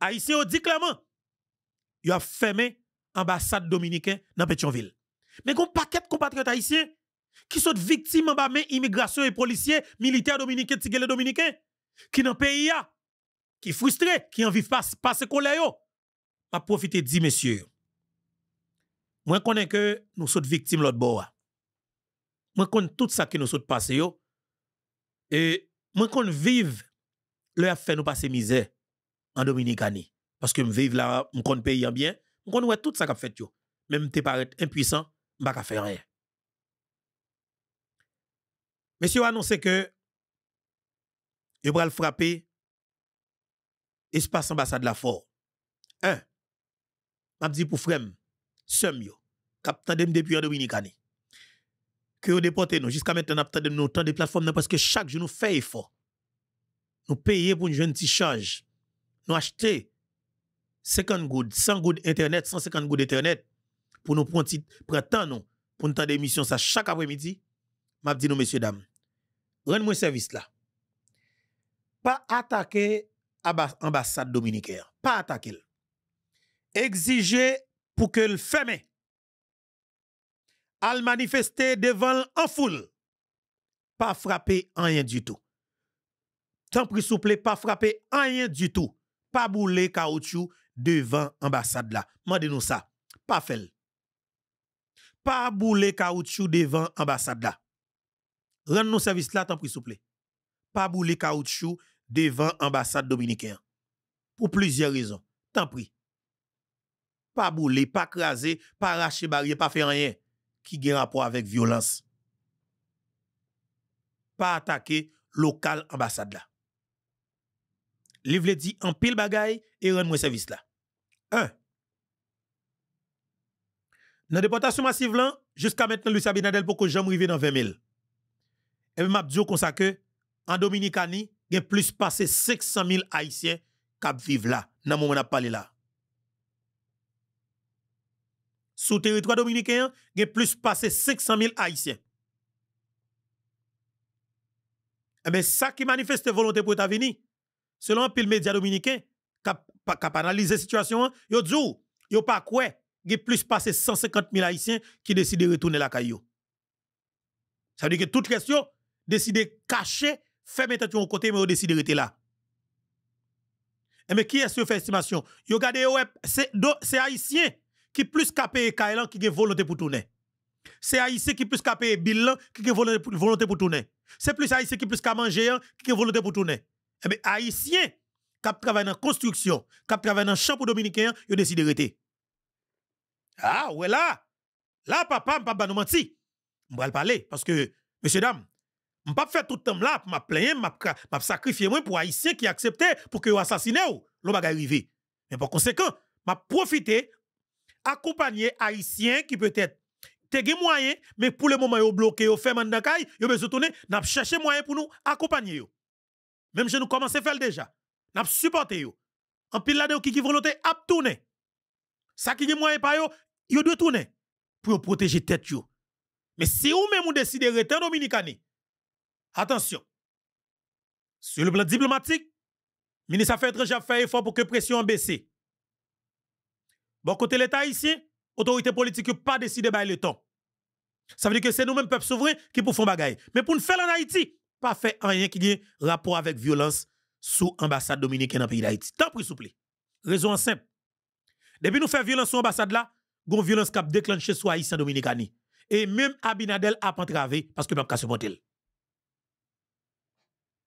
Haïtien dit clairement, il a fermé l'ambassade dominicaine dans Pétionville. Mais qu'on paquet de compatriotes haïtiens qui sont victimes d'immigration et immigration et policiers, militaires dominicains, qui dominicains, qui dans le pays, qui frustrés, qui en vivent pas, pas ce colère. Je profiter de dire, messieurs, moi connais que nous sommes victimes de l'autre bord. Hein. Moi connais tout ça qui nous sommes passé. Et moi connais vivre, le fait nous passer misère en Dominicanie. Parce que je vive là, je connais pays bien, je connais tout ça qu'a fait. Yo. Même te paraît impuissant, je ne faire rien. Monsieur a annoncé que il va frapper espace ambassade de la fort. Un, m'a dit pour frem, sem yo, captain depuis en Dominicanie. Que vous déportez nous, jusqu'à maintenant, nous avons nous tant de plateformes parce que chaque jour nous fait effort. Nous payons pour une jeune charge nous acheter 50 gouttes, 100 gouttes internet, 150 gouttes internet pour nous prendre temps pour nous temps d'émission ça chaque après-midi. M'a dit nous messieurs dames, rendez-moi service là. Pas attaquer l'ambassade dominicaine, pas attaquer. Exiger pour qu'elle ferme. Al manifester devant en foule. Pas frapper rien du tout. Tant pris s'il vous plaît, pas frapper rien du tout pas bouler caoutchouc devant ambassade là. Mandez-nous ça. Pas fait. Pas bouler caoutchouc devant ambassade là. rendez nous service là, tant pis, s'il vous plaît. Pas bouler caoutchouc devant ambassade dominicaine. Pour plusieurs raisons. Tant pis. Pas bouler, pas craser, pas arracher barrière, pas faire rien qui a rapport avec violence. Pas attaquer local ambassade là. Livre dit en pile bagaille et rend moi service là. 1. Dans la déportation massive là, jusqu'à maintenant Lucien Abinadel pour que j'aime arriver dans 20 000. Et bien, m'a dit en Dominicani, il y a plus de 500 000 haïtiens qui vivent là dans moment n'a parle là. Sous territoire dominicain, il y a plus de 500 000 haïtiens. Eh bien, ça qui manifeste la volonté pour ta venir, selon un pile média dominicain, qui a analysé la situation, il dit, a pas quoi, a plus de 150 000 Haïtiens qui décident de retourner la caillou. Ça veut dire que toute question, décide de cacher, faire mettre au côté, mais vous décidez de rester là. Et mais qui est-ce qui fait estimation? Yo gade c'est Haïtiens qui plus qu'à payer Kailan qui ont volonté pour tourner. C'est Haïtien qui plus qu'à payer Bilan qui ont volonté pour tourner. C'est plus Haïtien qui plus qu'à manger hein, qui ont volonté pour tourner eh bien, haïtiens qui travaillent dans la construction, qui travaillent dans le champ pour dominicains, ils de rester. Ah, ouais, là, là, papa, pas nous menti. Je vais parler parce que, messieurs dame, je ne pas faire tout le temps là pour me plaindre, m'a sacrifier moi pour haïtiens qui acceptent pour que vous assassinez ou, l'on va Mais par conséquent, je m'a profiter accompagner haïtiens qui peut-être te gen moyen mais pour le moment yo bloqué yo fait ils ont besoin tourner n'a chercher moyen pour nous accompagner même je nous commençons à faire déjà. N'a supporté yo. En pile là de qui qui volonté tourner. Ça qui est moyen pas yo, yo doit tourner pour protéger tête yo. Mais si nous même vous décidez de rester attention. Sur le plan diplomatique, le ministre Affaires étrangères fait effort pour que la pression baisse. Bon côté l'État ici, autorité politique pas décidé de le temps. Ça veut dire que c'est nous-mêmes, peuple souverain, qui pouvons faire bagaille. Mais pour nous faire en Haïti, pas fait rien qui ait rapport avec violence sous ambassade dominicaine dans le pays d'Haïti. Tant pis, s'il Raison simple. Depuis nous faisons violence sur l'ambassade là, la violence cap déclenché sur Haïtien Dominicani. Et même Abinadel a entravé parce que nous avons supporter.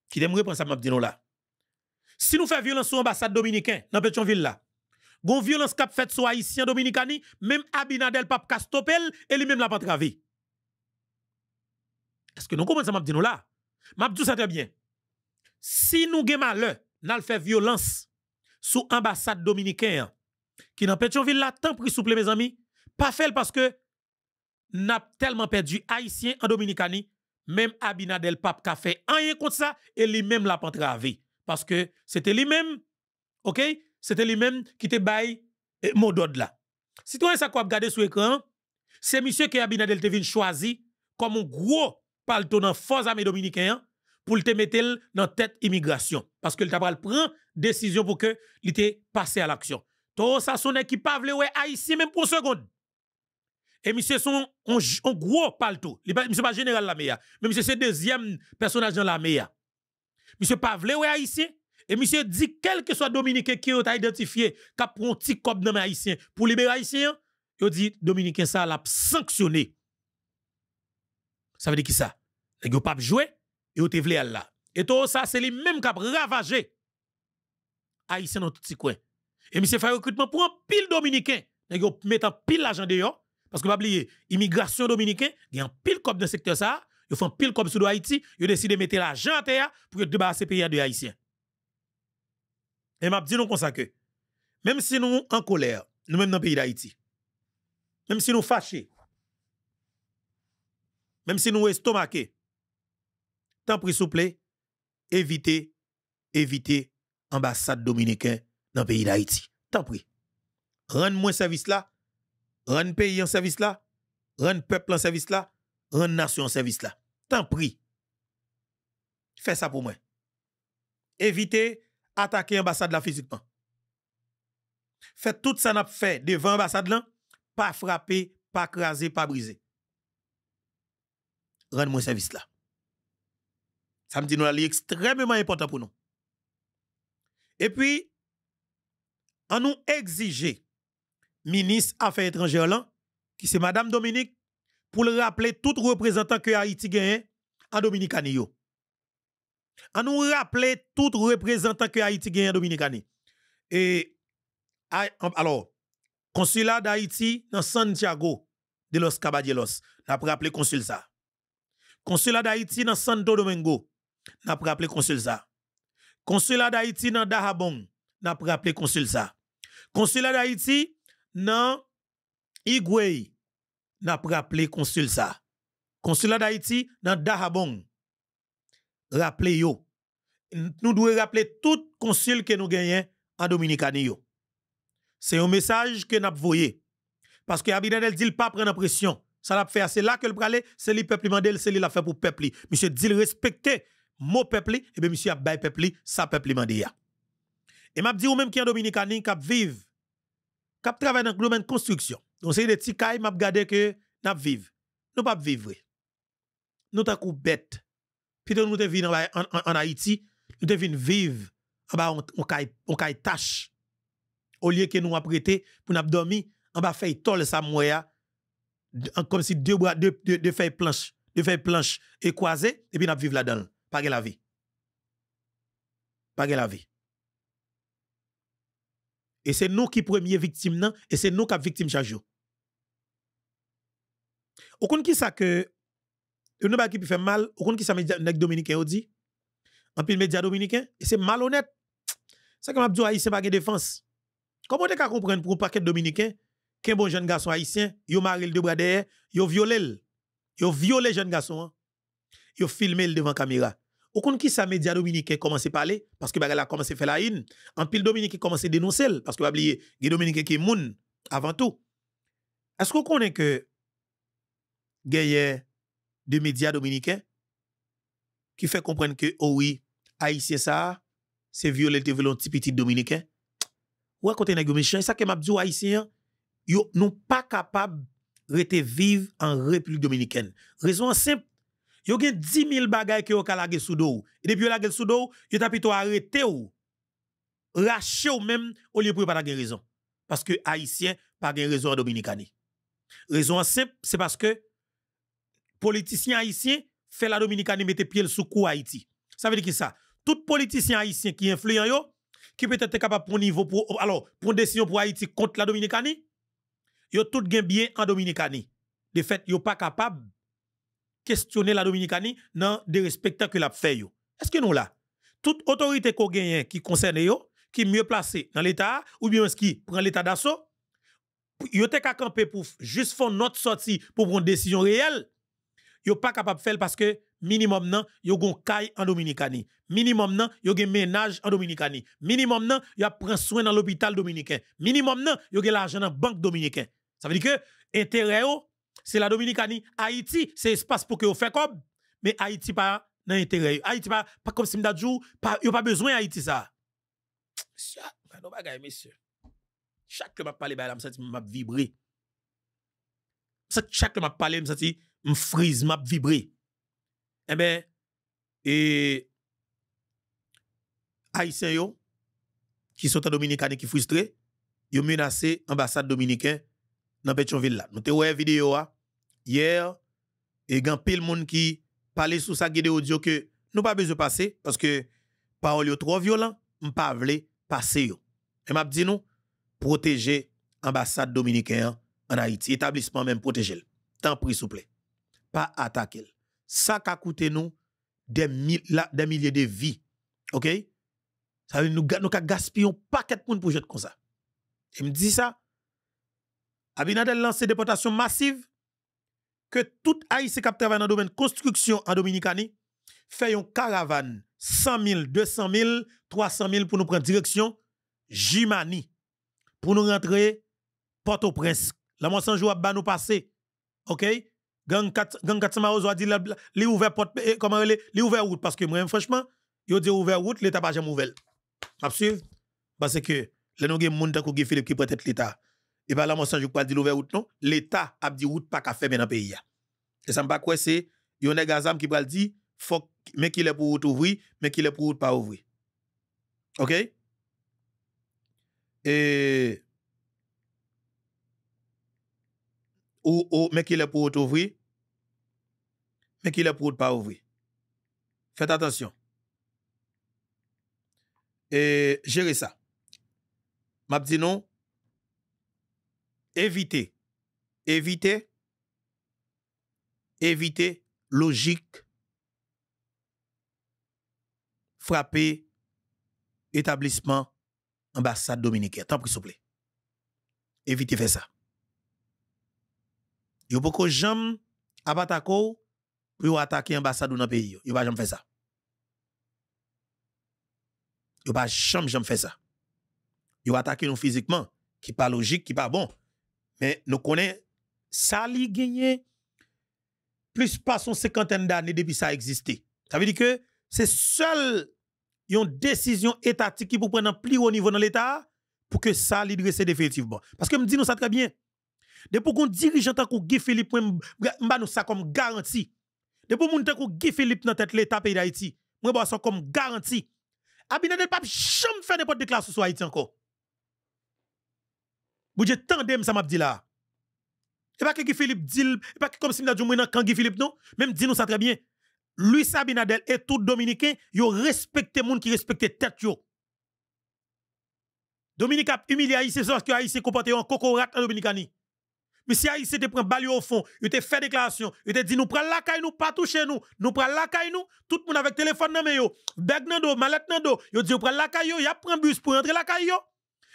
Qui demande répond à m'a dit nous là. Si nous faisons violence sur l'ambassade dominicaine dans Pétionville là, gon violence cap fait sur Haïtien Dominicani, même Abinadel pas stopper et lui-même l'a pas entravé. Est-ce que nous comprenons ça m'a dit là? M'a tout ça bien. Si nous avons malheur, nous violence sous ambassade dominicaine qui dans Pétionville l'a tant pris souple mes amis, pas fait parce que n'a tellement perdu haïtien en Dominicanie, même Abinadel Pape a fait rien contre ça et lui-même l'a vie. parce que c'était lui-même OK, c'était lui-même qui te bail eh, mon d'ordre là. Citoyen ça qu'on regarder sur écran, c'est monsieur que Abinadel Tevin choisi comme un gros palto dans force armée dominicaine pour te mettre dans tête immigration parce que le tabral prend décision pour que te passe à l'action. Tout ça son qui pas vle haïtien même pour seconde. Et monsieur son un gros palto, monsieur pas général la meilleure, mais monsieur c'est deuxième personnage dans la meilleure. Monsieur pas vle Haïtien et monsieur dit quel que soit Dominicain qui a identifié qui prend petit cob dans Haïtien pour libérer Haïtien, il dit Dominicain ça l'a sanctionné. Ça veut dire qui ça yo pas jouer et yo vle là. Et tout ça c'est les même qui a ravagé haïtien dans tout petit coins. Et monsieur fait recrutement pour un pile dominicain. Les met en pile l'argent dehors parce que pas oublier immigration dominicaine, Ils ont un pile comme dans secteur ça, Ils font pile comme sur Haïti, Ils décident de mettre l'argent à pour débarrasser pays de haïtien. Et m'a dit non comme ça que même si nous sommes en colère, nous même dans le pays d'Haïti. Même si nous fâchés. Même si nous estomacés. T'en prie, s'il plaît, évitez, évitez ambassade dominicaine dans le pays d'Haïti. Tant prie. Rendre-moi service là, rendre pays en service là, rendre peuple en service là, rendre nation en service là. Tant prie. Fais ça pour moi. Évitez attaquer ambassade là physiquement. Faites tout ça n'a fait devant ambassade là, pas frapper, pas craser, pas briser. Rendre-moi service là dit nous être extrêmement important pour nous. Et puis, on nous exige, ministre Affaires étrangères, qui c'est Madame Dominique, pour rappeler tout représentant que Haïti gagne en Dominicani. On nous rappeler tout représentant que Haïti gagne en Dominicani. Et, alors, consulat d'Haïti dans Santiago de los Caballeros. N'a pas rappelé consul ça. Consulat d'Haïti dans Santo Domingo n'a pas rappelé consul ça. Consulat d'Haïti dans dahabong. n'a pas rappelé consul ça. Consulat d'Haïti dans Igwey, n'a pas rappelé consul ça. Consulat d'Haïti dans dahabong. rappelez yo. Nous devons rappeler tout consul que nous gagnons en yo C'est un message que nous voyé. Parce que Abinadel dit pas prendre pression. Ça l'a fait, c'est là que le pralé, c'est le peuple c'est l'a fait pour le peuple. Monsieur dit respecter mon peuple, et eh bien monsieur a bay peuple, sa peuple mandé Et m'a dit ou même qui en Dominicani, qui vive, qui travaille dans le domaine construction. Donc c'est des petits cas m'a gardé que n'a vive. Nous pas vivre. Nous t'a coup bête. Puis nous te vivre en, en, en, Haïti, nous te vivre en ah bas on on caille tâche. Au lieu que nous apprêter pour nous dormir en bas fait tol sa moya comme si deux bras deux deux, deux feuilles planches, deux feuilles planches et croisées et puis nous vivre là-dedans pas la vie. Pas la vie. Et c'est nous qui premiers victimes, non et c'est nous qui victimes chaque jour. Ou kon ki sa que nou ba ki fait mal, ou kon ki sa un nèg dominicain on dit. En pile dominicain, et c'est malhonnête. ce que m'a dit haïtien pas de défense. Comment on peut comprendre pour un paquet dominicain qu'un bon jeune garçon haïtien, yo marre le de bras derrière, yo a violé violer jeune garçon. Hein? yo filmé le devant caméra. Ou kon ki sa médias dominicain commence à parler parce que bagala commencé faire la une. En pile dominicain commence à dénoncer parce que va oublier les dominicain qui moun avant tout. Est-ce qu'on connaît que gagne de médias dominicains qui fait comprendre que oh oui, haïtien ça c'est violer te violon petit petit dominicain. Ou à côté nèg méchant, ça que m'a dit haïtien yo n'ont pas capable rester vivre en République dominicaine. Raison simple yo gen 10000 bagay que yo ka sou sous dos et depuis yo lage sous dos yo t'a plutôt arrêté ou raché ou même au lieu pour pas gen raison parce que haïtien pas gen raison dominicani raison simple c'est parce que politicien haïtien fait la dominicani mette pied sous cou Haïti ça veut dire que ça tout politicien haïtien qui influent yo qui peut-être capable pour niveau pour alors pour décision pour Haïti contre la dominicani yo tout gen bien en dominicani de fait yo pas capable questionner la Dominicanie dans des respecteurs que l'a fait Est-ce que nous là toute autorité qu'on qui concerne yo qui mieux placée dans l'état ou bien est-ce qui prend l'état d'assaut yo te ka camper pour juste faire notre sortie pour prendre décision réelle yo pas capable faire parce que minimum nan yo gon caille en Dominicanie minimum nan yo gen ménage en Dominicanie minimum nan a prend soin dans l'hôpital dominicain minimum nan yo gen l'argent dans banque dominicaine. ça veut dire que intérêt c'est la Dominicanie. Haïti, c'est espace pour que vous fassiez comme. Mais Haïti pas dans l'intérêt. Haïti pas, pas comme si Mdadjou, pas, pas besoin Haïti ça. Monsieur, non monsieur. Chaque que m'a parle, bah, je me sens m'a vibré. Chaque que je parle, je me sens m'a vibré. Eh bien, et Haïtiens qui sont en Dominicanie qui frustrés, ils menacent l'ambassade dominicaine dans Pétionville là. Nous avons vu vidéo hier et grand pile monde qui parlait sous sa guide audio que nous pas besoin passer parce que parole trop violent, on pas de passer yo. Et m'a dit nous protéger ambassade dominicaine en Haïti, établissement même protéger. Tant pris s'il vous plaît. Pas attaquer. Ça a coûté nous des, milliers de vies. OK? Ça veut nous nous gaspillons paquet de monde pour jeter comme ça. Il me dit ça Abinadel lance déportation massive que tout Haïtien qui travaille dans le domaine construction en Dominicanie fait une caravane 100 000, 200 000, 300 000 pour nous prendre direction Jimani pour nous rentrer Port-au-Prince. La moisson joue à nous passer. OK Gang gang 400 a dit li ouvert porte eh, comment elle li ouvert route parce que moi franchement, yo dit ouvert route, l'état pas jamais ouvert. absurde parce que là nous gen moun tankou Philippe qui peut être l'état. E ba la monsanj yo kwa li di louve wout nou, l'Etat ap di wout pa kafe men an peyi ya. E san pa kwe se, yon e gazam ki pa li di, fok, men ki le pou wout ouvri, men ki le pou wout pa ouvri. Ok? E, ou, ou, men ki le pou wout ouvri, men ki le pou wout pa ouvri. Fet atensyon. E, jere sa. Ma ap di nou, Évitez, éviter, évitez, logique, frapper établissement ambassade dominicaine. Tant pis, s'il vous plaît. Évitez faire ça. Yo poko jamais abatako pour attaquer l'ambassade dans le pays. Yo pas jamais faire ça. Vous pas jamais jamais faire ça. Yo attaquer nous physiquement qui pas logique, qui pas bon. Mais nous connaissons, ça a gagné plus pas son cinquantaine d'années depuis ça existé. Ça veut dire que c'est seul une décision étatique qui peut prendre un plus haut niveau dans l'État pour que ça a dresse définitivement. Parce que me dit nous ça très bien. Depuis qu'on dirigeant tant que Guy Philippe, m'a nous ça comme garantie. Depuis qu'on tant que Guy Philippe dans tête l'État pays d'Haïti, moi ça comme garantie. Abinadel pape jamais fait n'importe déclaration sur Haïti encore. Bon Dieu, tendez ça m'a dit là. Et pas que Philippe dit, et pas comme si nous avons dit Philippe, non. Même dit nous ça très bien. Lui, Sabinadel et tout Dominicain, ils respectent les gens qui respectent tête. Dominique a humilié Haïti, parce que Haïti comporté en rat en Dominicani. Mais si Haïti te prend balle au fond, il te fait déclaration, il te dit nous prenons la caille nous, pas toucher nous, nous prenons la caille nous, tout le monde avec téléphone dans yo, bag dans nous, mallette dans dit nous prenons la caille yo, il prend bus pour entrer la caille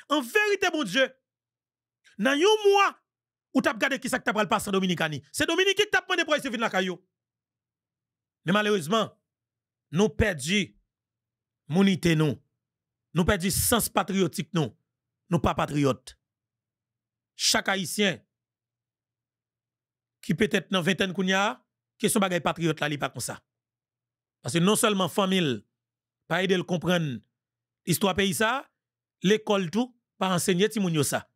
En vérité, mon Dieu, dans un mois, ou tap regardé qui ça t'a pral passé en Dominicani. C'est Dominique qui t'a demandé pour de la caillou. Mais malheureusement, nous perdu monité nous. Nous perdu sens patriotique nous. sommes pas patriotes. Chaque haïtien qui peut-être dans vingtaine kounya, qui sont bagay patriote là, li pas comme ça. Parce que non seulement famille pas aider le comprendre histoire pays ça, l'école tout pas enseigner ti moun ça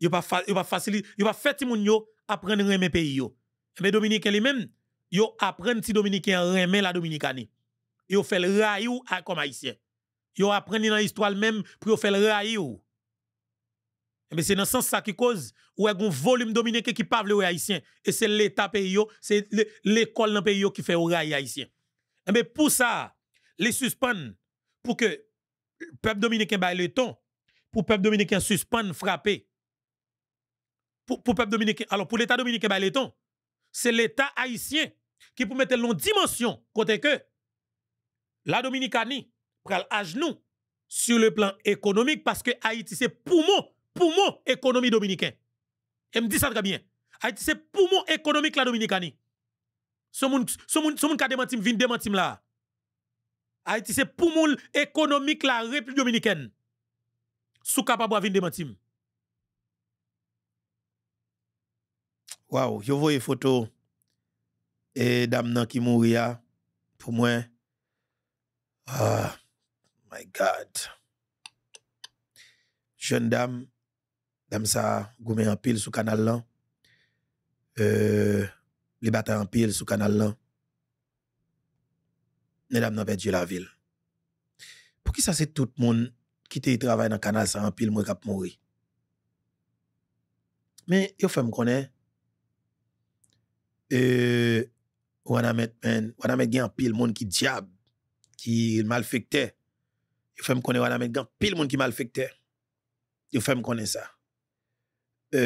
yo pas fa, yo va facile yo pas yo apprendre les pays yo e mais dominicain lui même yo apprendre si dominicain remer la dominicanie yo fait e e le raïou comme haïtien yo apprennent dans l'histoire même pour yo fait le raïou mais c'est dans ce sens ça qui cause ou un volume dominicain qui parle aux haïtien et c'est l'état pays yo c'est l'école dans pays yo qui fait le raï haïtien mais pour ça les suspend pour que le peuple dominicain baille le ton pour le peuple dominicain suspend frapper pour, peuple dominicain. Alors, pour l'État dominicain, bah, c'est l'État haïtien qui peut mettre l'on dimension côté que la Dominicanie prend à genoux sur le plan économique parce que Haïti, c'est poumon, poumon économie dominicaine. Et me dit ça très bien. Haïti, c'est poumon économique la Dominicanie. Ce monde qui a démenti, ka là. Haïti, c'est poumon économique la République dominicaine. Sous capable vin démenti. waouh, vois voyez photo et dame qui mourit pour moi ah my god jeune dame dame ça goumé en pile sous canal là euh, les batailles en pile sous canal là mesdames n'a perdu la ville pour qui ça c'est tout le monde qui travaille dans canal ça en pile moi cap mourir mais yo fait me connaître E, Wanamet men Wanamet gen an pil moun ki diab Ki malfekte Yo fe mkone Wanamet gen an pil moun ki malfekte Yo fe mkone sa e,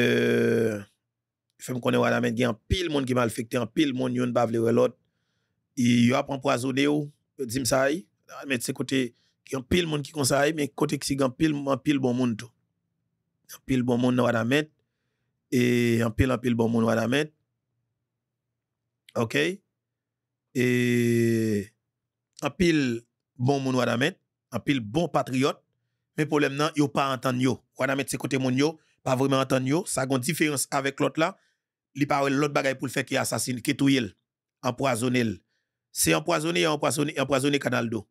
Yo fe mkone Wanamet gen an pil moun ki malfekte An pil moun yon bavle we lot Yo apan pou azo deyo Dizim sa yi Wanamet se kote Gen an pil moun ki konsa yi Men kote ki si gen an pil bon moun to An pil bon moun nan Wanamet E an pil an pil bon moun Wanamet OK Et un pile bon moun Wadamet, un pile bon patriote, mais problème nan yo pas entendre yo. Wadamet c'est côté moun pas vraiment entendu yo, ça une différence avec l'autre là. Li parle l'autre bagaille pour le faire qui assassine, qui touye, empoisonné. C'est empoisonné, empoisonné, empoisonné canal d'eau.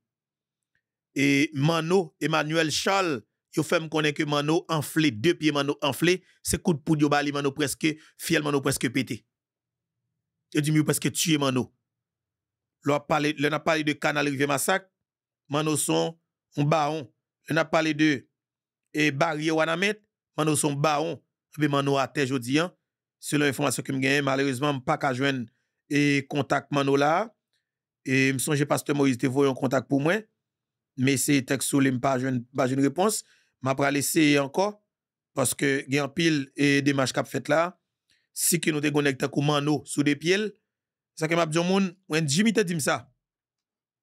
Et Mano, Emmanuel Charles, il fait me connaître que Mano enflé, deux pieds Mano enflé, c'est coup de poudre yo bali Mano presque, fiel Mano presque pété. E di mi ou peske tchye mano. Le na pale de kan alerive masak. Mano son baon. Le na pale de e eh, barye wana met. Mano son baon. Ebe mano a te jodi an. Se le informasyon kem genye, malerizman m pa ka jwen e kontak mano la. E m sonje pas te moriz te voyon kontak pou mwen. Me se teksou le m pa jwen bajen repons. Ma pra lese anko. Paske gen pil e eh, demaj kap fet la. si que nous te connectons sous des pieds, ça que m'a dit Jimmy te dit ça.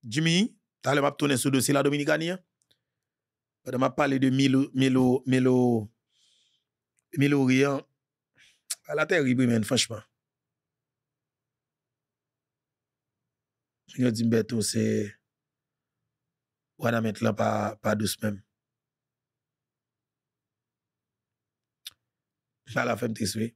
Jimmy, t'as le m'a tourner sur dossier la m'a parlé de Milo Milo Milo Rian. À la franchement. Je dis c'est on va mettre là pas pas douce même. Ça la femme me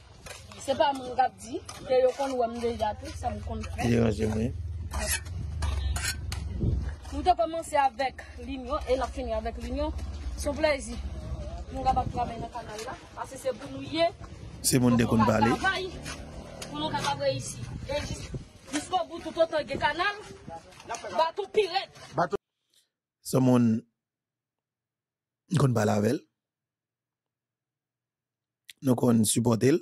Se pa moun gap di, te yon kon wè mwen yato, sa moun kon pre. Yon jemè. Moun te pwaman se avèk linyon, e la fini avèk linyon. So blè zi, moun gapa kwa mwen yon kanay la. Ase se boun nou ye, se moun de kon bale. Moun gapa kwa mwen yon kanay la, se moun gapa kwa mwen yon kanay la. Se moun kon bale avèl, nou kon supote l.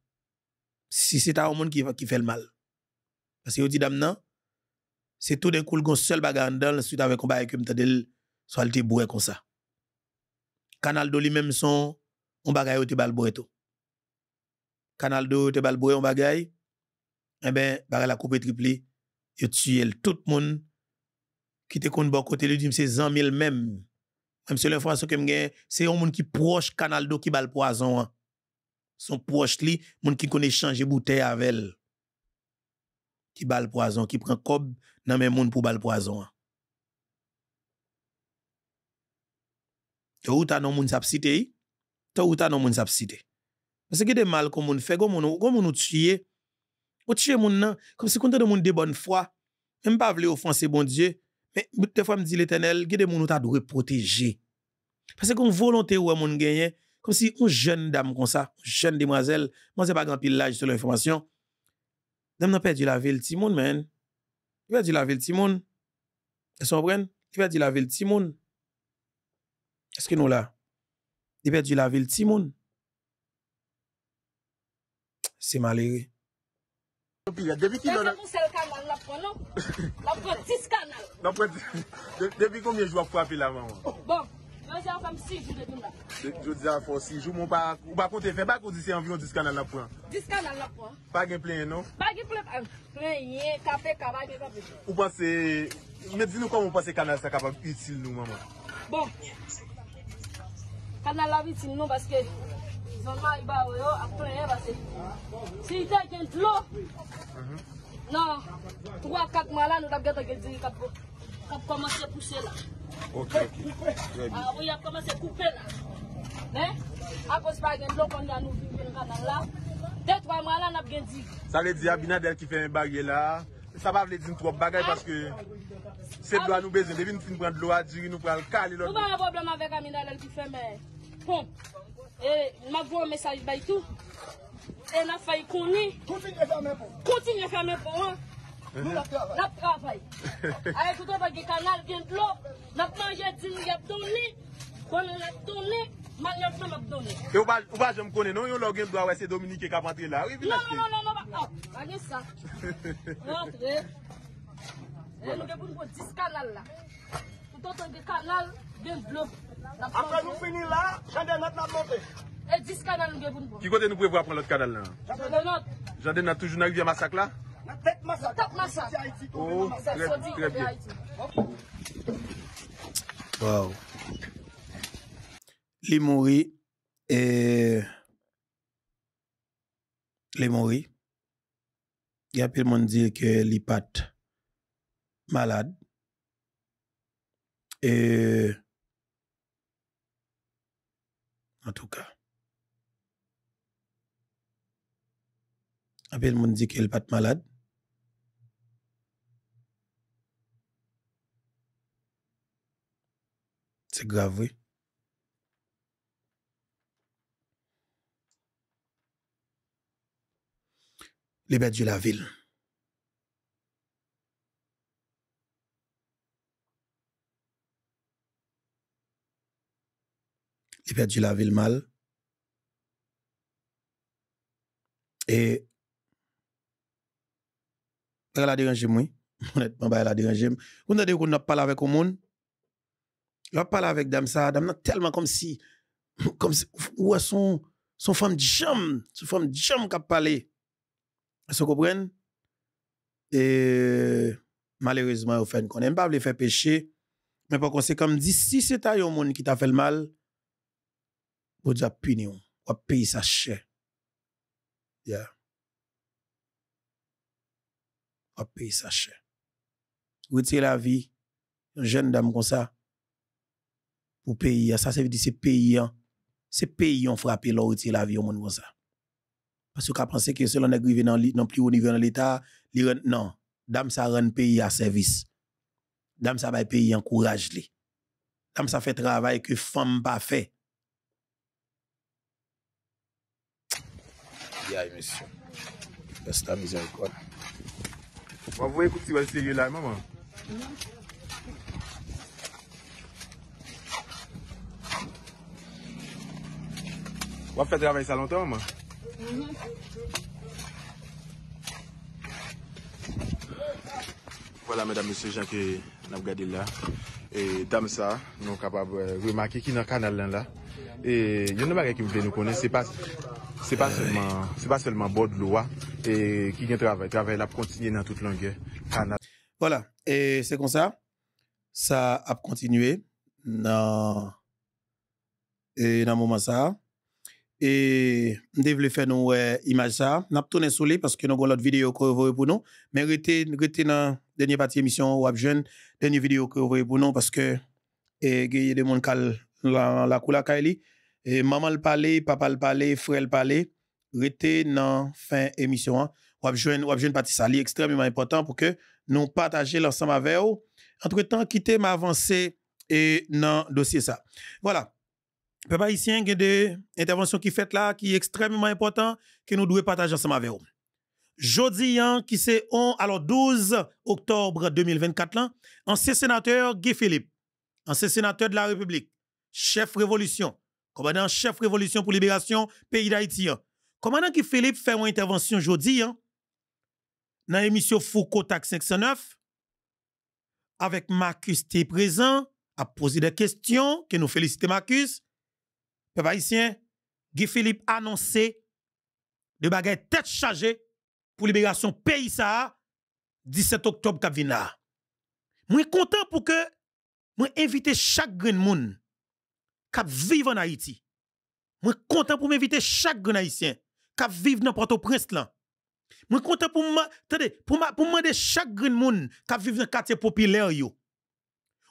Si se ta ou moun ki fèl mal. Pase yo di dam nan, se tout den koul goun sel bagay an dan, le süt avè kon baye kèm ta del, so al te bouè kon sa. Kanal do li mèm son, on bagay eh yo te bal bouè to. Kanal do te bal bouè, on bagay, e bè, bagay la koupè tripli, yo tsyèl tout moun, ki te kon bò kote li, di mse zanmè l mèm. Mse lè fwa anso kem gen, se yon moun ki proj kanal do ki bal poazan an. Son poche li, moun ki kone chanje bouteye avel. Ki bal poazon, ki pren kob nan men moun pou bal poazon. To ou ta nan moun sap siteyi? To ou ta nan moun sap siteyi? Mase gede mal kon moun fe, kon moun ou tuye. Ou tuye moun nan, kom se kon te de moun de bon fwa. Mwen pa vle ofanse bon Dje. Mwen te fwa mdile tenel, gede moun ou ta dwe proteje. Pase kon volante ou a moun genye, Kom si ou jen dam kon sa, ou jen demwazel, man se pa gran pil laj sou la informasyon, dem nan pe di la vil timoun men. Ki pe di la vil timoun? E sombren? Ki pe di la vil timoun? Eske nou la? Di pe di la vil timoun? Se malere. Depi kon mi jwa fwa pil la man. Bon. Yo di a fòm sijou de dun la. Yo di a fòm sijou, moun pa... Ou pa konti fè, ba kondisi anvyon dis kanal la pou an? Dis kanal la pou an. Pa gen plen non? Pa gen plen anvyon. Plen yè, kafe, karay, gen sape. Ou pa se... Mè di nou kon moun pa se kanal sa kapav, itil nou maman? Bon. Kanal la itil nou baske... Zonman i ba wè yo, apren yè baske. Si itè gen tlo... Mhm. Nan... 3-4 malan ou da gèta gen dwi kapo. a pou komanse pouche la. Ok, ok. Ou ah bon. y ap komanse koupe la. Ne? A kous bagen blok, on y anou viwen gana la. Dey twa mwa lan ap gen digi. Sa le di Abinadel ki fe m bagen la. Sa pa vle din trop bagay paske se blok anou bezen. Dey vi nou fin pran blok a digi, nou pran l kal. Ou ba ap obleman vek Abinadel ki fe m pomp. E, m avou an mesay bay tou. E, na fay koni. Kontine fè mè pou. Kontine fè mè pou. Nou mhm. la pou ap travay A e kouton pa gen kanal gen blok Nap man yedin gen toni Konen gen toni Man yon toni ap toni Ou pa jen m konen nou Yon la gen blok wese Dominike kap antre la Non non non A gen sa E nou gen pou nou pou 10 kanal la Kouton tan gen kanal gen blok Apre nou fini la Jandè nan nan ponte E 10 kanal nou gen pou nou Ki kote nou pou e vwa pran lot kanal la Jandè nan toujou nan yuvi a masak la Oh, très, très bien. Wow. Les mouris et les mouris. Il y a plein de monde que les pattes malades. Et en tout cas. il de monde dit qu'elle les malade. Se grave wè. Li bè di la vil. Li bè di la vil mal. E bè la diranjim wè. Mounet moun bè la diranjim. Mounet di wè koun nop pale avek ou moun. vais parler avec dame ça, dame tellement comme si, comme si, ou son, son femme Jam, son femme Jam qui a parlé. Vous comprenez? Et malheureusement, vous faites qu'on aime pas les faire pécher. Mais par conséquent, comme dit, si c'est un monde qui t'a fait le mal, vous avez puni, vous avez payé sa chair. Yeah. Vous avez sa chair. Vous la vie, une jeune dame comme ça, pour pays. Ça, ça veut dire que c'est pays. C'est pays ont frappé leur outil la vie au monde ça. Parce qu'on pensé que selon les arrivé dans le plus haut niveau de l'État, non, dame ça rend pays à service. Dame ça va pays encourage les. Dame ça fait travail que femme pas fait. Yay, monsieur. Est-ce misère, la miséricorde? On va vous écouter, sérieux là, maman. Wap fè dravè sa lontan, man? Wala, mèdame, mè sè jan ke nab gade la. Et dam sa, nou kapab wè makè ki nan kanal lan la. Et yon nan bagè ki mwè nou konè, se pa seman bod lwa. Et ki nyan travè, travè la p kontinye nan tout langè. Wala, et se kon sa, sa ap kontinye nan nan mwè sa, Et nous faire nos images ça. Nous avons tourné sur parce que nous avons l'autre vidéo que vous pour nous. Mais restez dans la dernière partie de l'émission, ou jeune, dernière vidéo que vous pour nous parce que il y a des gens qui la, la coula Et maman le parlait, papa le parlait, frère le parlait. Restez dans fin émission. Ou abjouen, ou abjouen partie sali extrêmement important pour que nous partagions l'ensemble avec vous. Entre-temps, quittez m'avancer et dans dossier ça. Voilà. Peuple haïtien, il des interventions qui faites là, qui est extrêmement important, que nous devons partager ensemble avec vous. Jodi, hein, qui c'est On, alors 12 octobre 2024, là, ancien sénateur Guy Philippe, ancien sénateur de la République, chef révolution, commandant chef révolution pour libération pays d'Haïti. Hein. Commandant Guy Philippe fait une intervention jodi, hein, dans l'émission Foucault TAC 509, avec Marcus T présent, a posé des questions, que nous félicitons Marcus. Peuple haïtien, Guy Philippe annoncé de bagay tête chargée pour libération pays ça 17 octobre Je vina. content pour que moi invite chaque grand monde qui vivre en Haïti. suis content pour m'inviter chaque grand haïtien qui vivre dans Port-au-Prince là. Moi content pour attendez pour pour à chaque grand monde kap vivre dans quartier populaire yo.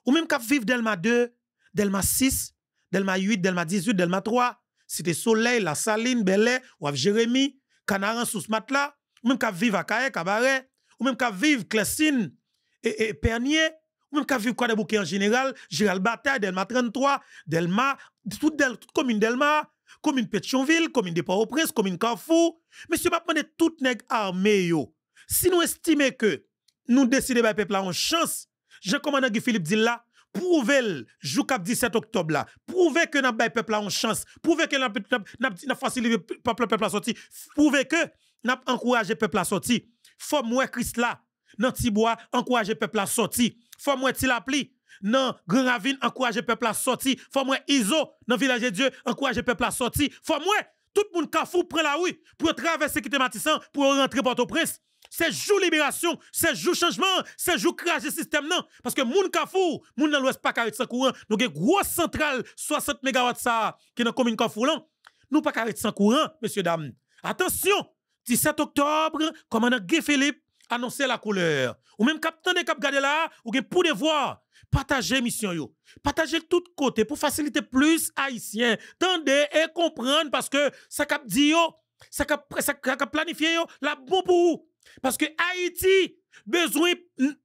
Ou même kap viv Delma 2, Delma 6, Delma 8, Delma 18, Delma 3, Cité Soleil, La Saline, Belay, ou Jérémy, Canaran sous matelas, ou même qu'à vivre à Kaye, Cabaret, ou même qu'à vivre Clessine et, Pernier, ou même qu'à vivre quoi en général, Gérald Bataille, Delma 33, Delma, toute, del, commune Delma, commune Pétionville, commune de Port-au-Prince, commune Carrefour. Monsieur m'a demandé tout nèg armé yo. Si nous estimons que nous décidons de peuple a chance, je commandant Guy Philippe dit là, Prouvez-le jusqu'à 17 octobre là, Prouvez que nous le peuple a une chance, Prouvez que nous avons facilité le peuple à sortir, Prouvez que nous avons encouragé peuple à sortir. Faut moi Christ là dans Tibois encourager peuple à sortir. Faut moi Tilapli dans Grand Ravine encourager peuple à sortir. Faut moi Iso dans village de Dieu encourager peuple à sortir. Faut moi tout le monde fou prend la rue pour traverser Kité matissant pour rentrer Port-au-Prince c'est jour libération, c'est jour changement, c'est jour crash du système non parce que moun kafou, moun dans l'ouest pas carré sans courant, nous une grosse centrale 60 MW ça qui dans commune kafou là. Nous pas carré sans courant, messieurs dames. Attention, 17 octobre, commandant Guy Philippe annoncer la couleur. Ou même capitaine de cap garder là, ou gen pour devoir partager mission yo. Partager tout côté pour faciliter plus haïtiens. Tendez et comprendre parce que ça cap dit yo, ça cap, ça cap planifié yo, la bon pour vous. Parce que Haïti besoin,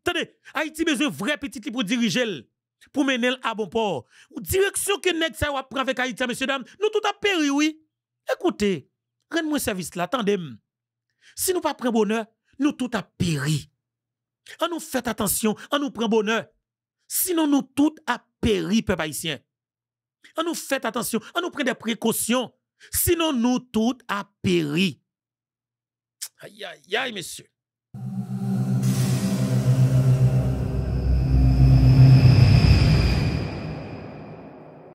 attendez, Haïti besoin vrai petit pour diriger, pour mener à bon port. Direction que nèg ça pris avec Haïti, messieurs nous tout a péri, oui. Écoutez, rendez-moi service là, attendez. Si nous pas prenons bonheur, nous tout a péri. En nous fait attention, en nous prenons bonheur. Sinon, nous tout a péri, peuple haïtien. En nous fait attention, en nous prend des précautions. Sinon, nous tout a péri. Aïe, aïe, aïe, monsieur